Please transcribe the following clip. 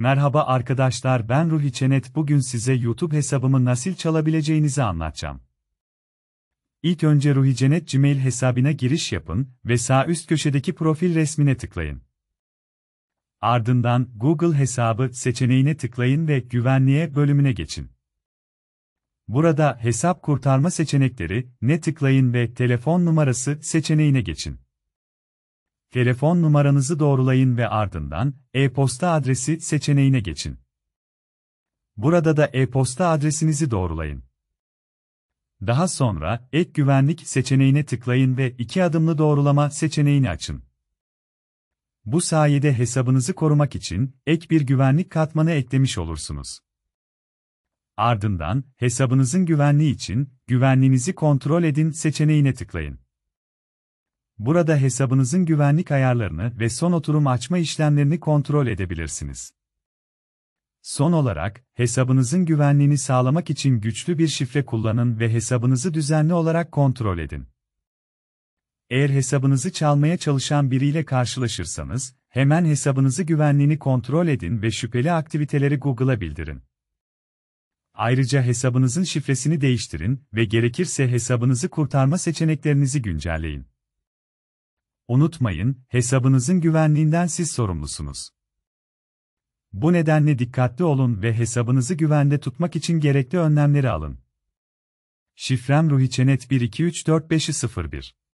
Merhaba arkadaşlar ben Ruhi Çenet bugün size YouTube hesabımı nasıl çalabileceğinizi anlatacağım. İlk önce Ruhi Çenet Gmail hesabına giriş yapın ve sağ üst köşedeki profil resmine tıklayın. Ardından Google hesabı seçeneğine tıklayın ve güvenliğe bölümüne geçin. Burada hesap kurtarma seçenekleri ne tıklayın ve telefon numarası seçeneğine geçin. Telefon numaranızı doğrulayın ve ardından e-posta adresi seçeneğine geçin. Burada da e-posta adresinizi doğrulayın. Daha sonra ek güvenlik seçeneğine tıklayın ve iki adımlı doğrulama seçeneğini açın. Bu sayede hesabınızı korumak için ek bir güvenlik katmanı eklemiş olursunuz. Ardından hesabınızın güvenliği için güvenliğinizi kontrol edin seçeneğine tıklayın. Burada hesabınızın güvenlik ayarlarını ve son oturum açma işlemlerini kontrol edebilirsiniz. Son olarak, hesabınızın güvenliğini sağlamak için güçlü bir şifre kullanın ve hesabınızı düzenli olarak kontrol edin. Eğer hesabınızı çalmaya çalışan biriyle karşılaşırsanız, hemen hesabınızı güvenliğini kontrol edin ve şüpheli aktiviteleri Google'a bildirin. Ayrıca hesabınızın şifresini değiştirin ve gerekirse hesabınızı kurtarma seçeneklerinizi güncelleyin. Unutmayın, hesabınızın güvenliğinden siz sorumlusunuz. Bu nedenle dikkatli olun ve hesabınızı güvende tutmak için gerekli önlemleri alın. Şifrem ruhi ruhiçenet 1234501